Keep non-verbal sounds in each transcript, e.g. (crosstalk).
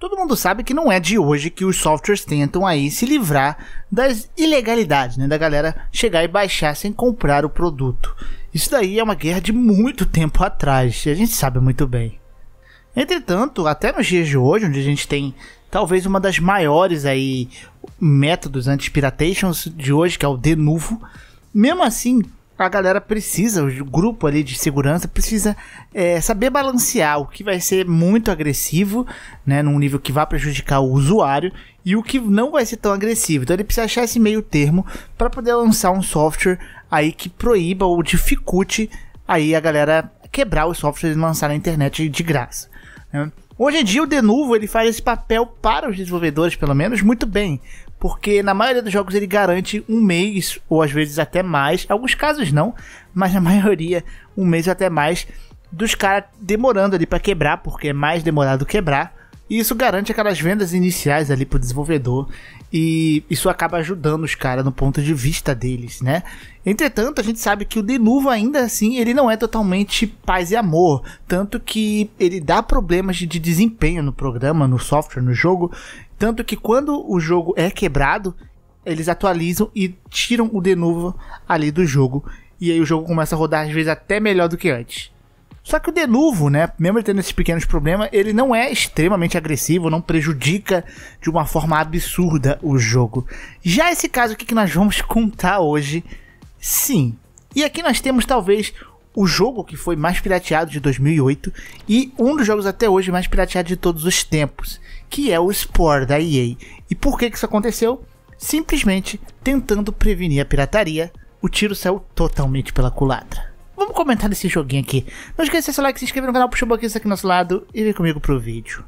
Todo mundo sabe que não é de hoje que os softwares tentam aí se livrar das ilegalidades, né? Da galera chegar e baixar sem comprar o produto. Isso daí é uma guerra de muito tempo atrás, a gente sabe muito bem. Entretanto, até nos dias de hoje, onde a gente tem talvez uma das maiores aí métodos anti-piratations de hoje, que é o Denuvo, mesmo assim, a galera precisa, o grupo ali de segurança precisa é, saber balancear o que vai ser muito agressivo, né, num nível que vai prejudicar o usuário e o que não vai ser tão agressivo. Então ele precisa achar esse meio termo para poder lançar um software aí que proíba ou dificulte aí a galera quebrar os softwares e lançar na internet de graça. Né? Hoje em dia o Denuvo ele faz esse papel para os desenvolvedores, pelo menos, muito bem, porque na maioria dos jogos ele garante um mês, ou às vezes até mais, alguns casos não, mas na (laughs) maioria um mês até mais, dos caras demorando ali para quebrar, porque é mais demorado quebrar, e isso garante aquelas vendas iniciais ali pro desenvolvedor, e isso acaba ajudando os caras no ponto de vista deles, né? Entretanto, a gente sabe que o Denuvo ainda assim, ele não é totalmente paz e amor, tanto que ele dá problemas de desempenho no programa, no software, no jogo, tanto que quando o jogo é quebrado, eles atualizam e tiram o denuvo ali do jogo. E aí o jogo começa a rodar às vezes até melhor do que antes. Só que o Denuvo, né, mesmo tendo esses pequenos problemas, ele não é extremamente agressivo, não prejudica de uma forma absurda o jogo. Já esse caso aqui que nós vamos contar hoje, sim. E aqui nós temos talvez o jogo que foi mais pirateado de 2008 e um dos jogos até hoje mais pirateado de todos os tempos, que é o Spore da EA. E por que, que isso aconteceu? Simplesmente tentando prevenir a pirataria, o tiro saiu totalmente pela culatra. Vamos comentar desse joguinho aqui. Não esqueça de seu like, se inscrever no canal, puxa o boquinho aqui do nosso lado e vem comigo pro vídeo.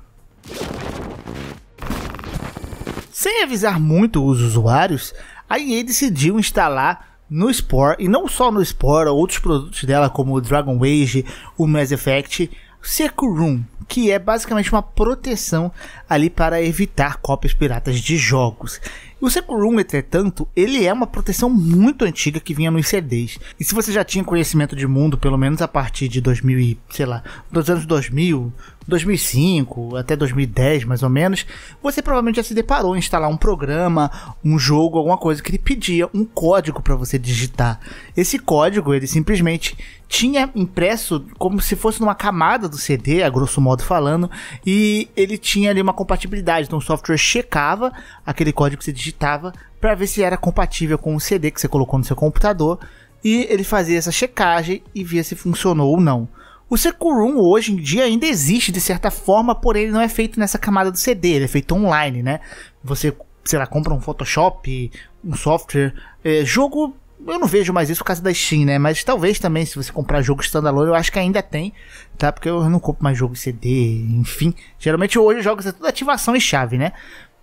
Sem avisar muito os usuários, a EA decidiu instalar no Spore, e não só no Spore, outros produtos dela, como o Dragon Age, o Mass Effect, Seco Room, que é basicamente uma proteção ali para evitar cópias piratas de jogos. O Sekurum, entretanto, ele é uma proteção muito antiga que vinha nos CDs. E se você já tinha conhecimento de mundo, pelo menos a partir de 2000 e, sei lá, dos anos 2000, 2005 até 2010 mais ou menos, você provavelmente já se deparou em instalar um programa, um jogo, alguma coisa que ele pedia um código para você digitar. Esse código ele simplesmente tinha impresso como se fosse numa camada do CD, a grosso modo falando, e ele tinha ali uma compatibilidade. Então o software checava aquele código que você digitava editava para ver se era compatível com o CD que você colocou no seu computador e ele fazia essa checagem e via se funcionou ou não. O Securum hoje em dia ainda existe de certa forma, porém ele não é feito nessa camada do CD, ele é feito online, né? Você, sei lá, compra um Photoshop, um software, é, jogo. Eu não vejo mais isso por causa da Steam, né? Mas talvez também, se você comprar jogo standalone, eu acho que ainda tem, tá? Porque eu não compro mais jogo CD, enfim. Geralmente hoje jogos é tudo ativação e chave, né?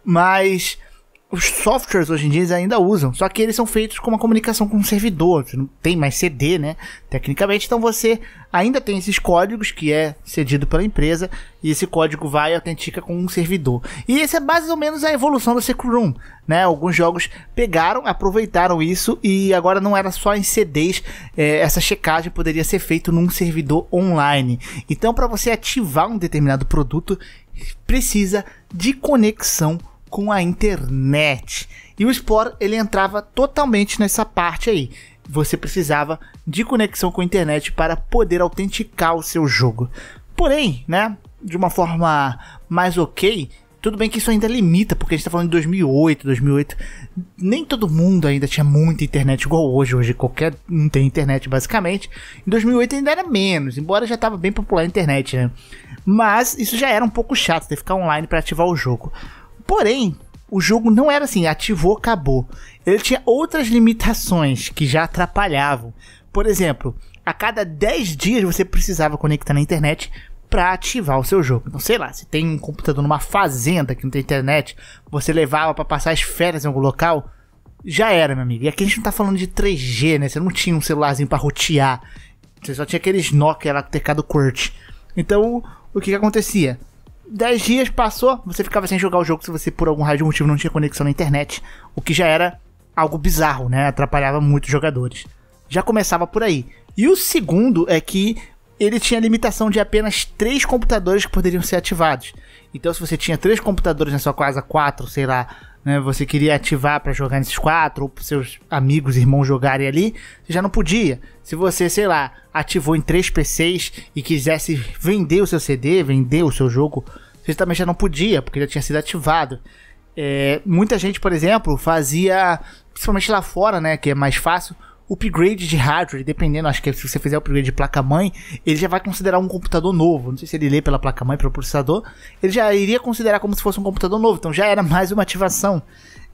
Mas os softwares hoje em dia eles ainda usam, só que eles são feitos com uma comunicação com o um servidor, você não tem mais CD, né? Tecnicamente, então você ainda tem esses códigos que é cedido pela empresa e esse código vai e autentica com um servidor. E essa é mais ou menos a evolução do Secret né? Alguns jogos pegaram, aproveitaram isso e agora não era só em CDs, é, essa checagem poderia ser feita num servidor online. Então, para você ativar um determinado produto, precisa de conexão com a internet. E o Spore ele entrava totalmente nessa parte aí. Você precisava de conexão com a internet para poder autenticar o seu jogo. Porém, né, de uma forma mais ok, tudo bem que isso ainda limita, porque a gente está falando de 2008, 2008. Nem todo mundo ainda tinha muita internet igual hoje. Hoje qualquer um tem internet, basicamente. Em 2008 ainda era menos, embora já estava bem popular a internet, né? Mas isso já era um pouco chato, ter que ficar online para ativar o jogo. Porém, o jogo não era assim, ativou, acabou. Ele tinha outras limitações que já atrapalhavam. Por exemplo, a cada 10 dias você precisava conectar na internet para ativar o seu jogo. Não sei lá, se tem um computador numa fazenda que não tem internet, você levava para passar as férias em algum local, já era, meu amigo. E aqui a gente não tá falando de 3G, né? Você não tinha um celularzinho para rotear. Você só tinha aqueles Nokia lá com teclado QWERTY. Então, o que, que acontecia? 10 dias passou, você ficava sem jogar o jogo se você por algum rádio motivo não tinha conexão na internet, o que já era algo bizarro, né? Atrapalhava muito os jogadores. Já começava por aí. E o segundo é que ele tinha limitação de apenas três computadores que poderiam ser ativados. Então, se você tinha três computadores na sua casa, quatro, sei lá, né, você queria ativar para jogar nesses quatro, ou para seus amigos, irmãos jogarem ali, você já não podia. Se você, sei lá, ativou em três PCs e quisesse vender o seu CD, vender o seu jogo, você também já não podia, porque já tinha sido ativado. É, muita gente, por exemplo, fazia, principalmente lá fora, né, que é mais fácil, upgrade de hardware, dependendo, acho que se você fizer o upgrade de placa-mãe, ele já vai considerar um computador novo. Não sei se ele lê pela placa-mãe, pelo processador, ele já iria considerar como se fosse um computador novo. Então já era mais uma ativação.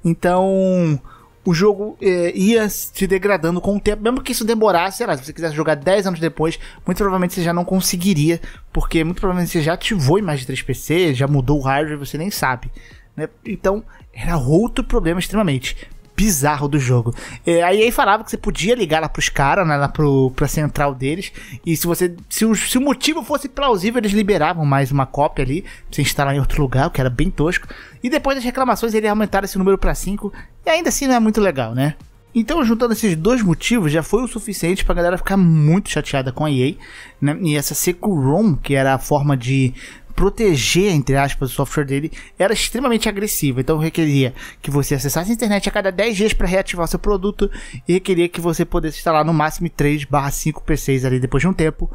Então o jogo é, ia se degradando com o tempo, mesmo que isso demorasse, sei lá, se você quisesse jogar 10 anos depois, muito provavelmente você já não conseguiria, porque muito provavelmente você já ativou em mais de 3 PC, já mudou o hardware, você nem sabe. Né? Então, era outro problema extremamente bizarro do jogo. É, aí aí falava que você podia ligar lá pros caras, né, lá pro, pra central deles, e se você. Se o, se o motivo fosse plausível, eles liberavam mais uma cópia ali, pra você instalar em outro lugar, o que era bem tosco. E depois das reclamações, eles aumentaram esse número para 5, e ainda assim não é muito legal, né? Então, juntando esses dois motivos, já foi o suficiente pra galera ficar muito chateada com a EA, né? E essa Rom que era a forma de proteger, entre aspas, o software dele era extremamente agressiva. Então requeria que você acessasse a internet a cada 10 dias para reativar seu produto e requeria que você pudesse instalar no máximo 3/5 PCs ali depois de um tempo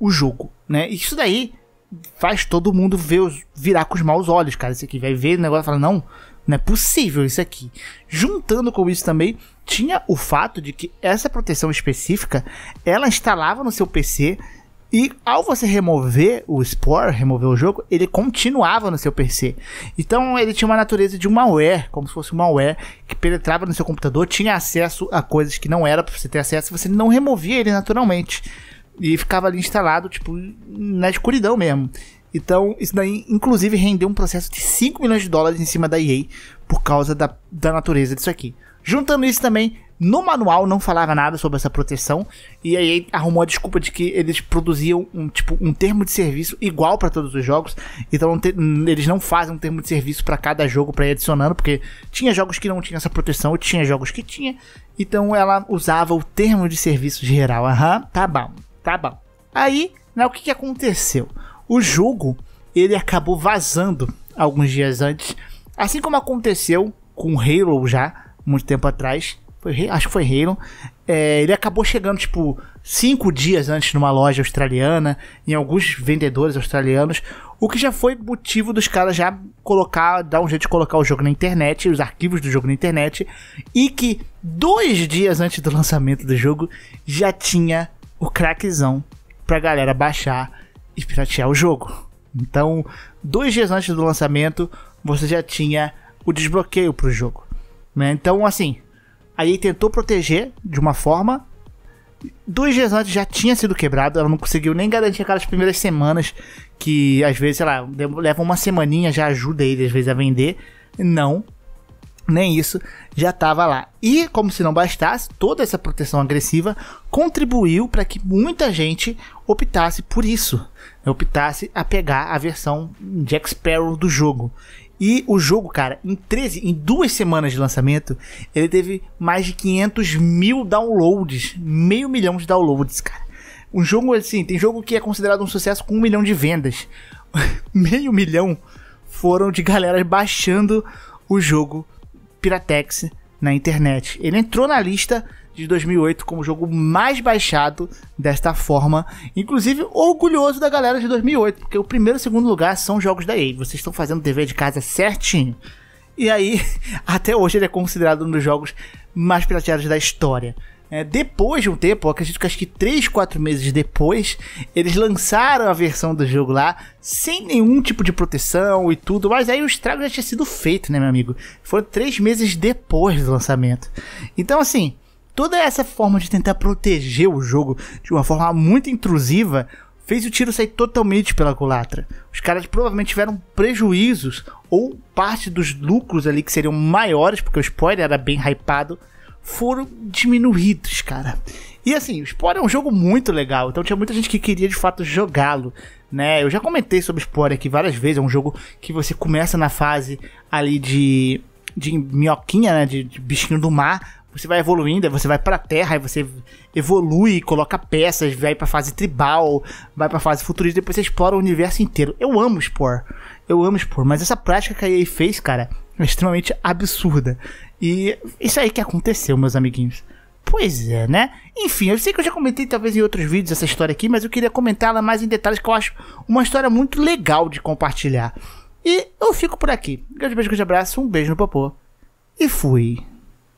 o jogo, né? Isso daí faz todo mundo ver os, virar com os maus olhos, cara. Isso aqui vai ver o negócio e fala: "Não, não é possível isso aqui". Juntando com isso também tinha o fato de que essa proteção específica ela instalava no seu PC e ao você remover o Spore, remover o jogo, ele continuava no seu PC. Então ele tinha uma natureza de um malware, como se fosse um malware que penetrava no seu computador, tinha acesso a coisas que não era para você ter acesso, você não removia ele naturalmente. E ficava ali instalado, tipo, na escuridão mesmo. Então, isso daí, inclusive, rendeu um processo de 5 milhões de dólares em cima da EA por causa da, da natureza disso aqui. Juntando isso também, no manual não falava nada sobre essa proteção e aí arrumou a desculpa de que eles produziam um tipo um termo de serviço igual para todos os jogos, então não te, eles não fazem um termo de serviço para cada jogo para ir adicionando, porque tinha jogos que não tinha essa proteção, tinha jogos que tinha, então ela usava o termo de serviço geral. Aham, tá bom, tá bom. Aí, né, o que, que aconteceu? O jogo ele acabou vazando alguns dias antes, assim como aconteceu com Halo já muito tempo atrás foi, acho que foi Halo. É, ele acabou chegando, tipo, cinco dias antes numa loja australiana, em alguns vendedores australianos, o que já foi motivo dos caras já colocar, dar um jeito de colocar o jogo na internet, os arquivos do jogo na internet, e que dois dias antes do lançamento do jogo já tinha o crackzão pra galera baixar e piratear o jogo. Então, dois dias antes do lançamento, você já tinha o desbloqueio pro jogo. Né? Então, assim, a EA tentou proteger de uma forma. Dois dias antes já tinha sido quebrado, ela não conseguiu nem garantir aquelas primeiras semanas que às vezes, sei lá, leva uma semaninha, já ajuda ele às vezes a vender. Não, nem isso já estava lá. E, como se não bastasse, toda essa proteção agressiva contribuiu para que muita gente optasse por isso. Né, optasse a pegar a versão Jack Sparrow do jogo. E o jogo, cara, em 13, em duas semanas de lançamento, ele teve mais de 500 mil downloads, meio milhão de downloads, cara. Um jogo assim, tem jogo que é considerado um sucesso com um milhão de vendas. (laughs) meio milhão foram de galera baixando o jogo Piratex na internet. Ele entrou na lista de 2008 como o jogo mais baixado desta forma. Inclusive, orgulhoso da galera de 2008, porque o primeiro e o segundo lugar são jogos da EA. Vocês estão fazendo o dever de casa certinho. E aí, (laughs) até hoje ele é considerado um dos jogos mais pirateados da história. É, depois de um tempo, acredito que acho que 3, 4 meses depois, eles lançaram a versão do jogo lá, sem nenhum tipo de proteção e tudo, mas aí o estrago já tinha sido feito, né, meu amigo? Foram 3 meses depois do lançamento. Então, assim, Toda essa forma de tentar proteger o jogo de uma forma muito intrusiva fez o tiro sair totalmente pela culatra. Os caras provavelmente tiveram prejuízos ou parte dos lucros ali que seriam maiores, porque o spoiler era bem hypado, foram diminuídos, cara. E assim, o Spore é um jogo muito legal, então tinha muita gente que queria de fato jogá-lo, né? Eu já comentei sobre Spore aqui várias vezes, é um jogo que você começa na fase ali de de minhoquinha, né, de, de, bichinho do mar, você vai evoluindo, aí você vai pra terra, aí você evolui, coloca peças, vai pra fase tribal, vai pra fase futurista, depois você explora o universo inteiro. Eu amo Spore, eu amo Spore, mas essa prática que a EA fez, cara, é extremamente absurda. E isso aí que aconteceu, meus amiguinhos. Pois é, né? Enfim, eu sei que eu já comentei talvez em outros vídeos essa história aqui, mas eu queria comentar ela mais em detalhes, que eu acho uma história muito legal de compartilhar. E eu fico por aqui. Um grande beijo, grande abraço, um beijo no popô. E fui.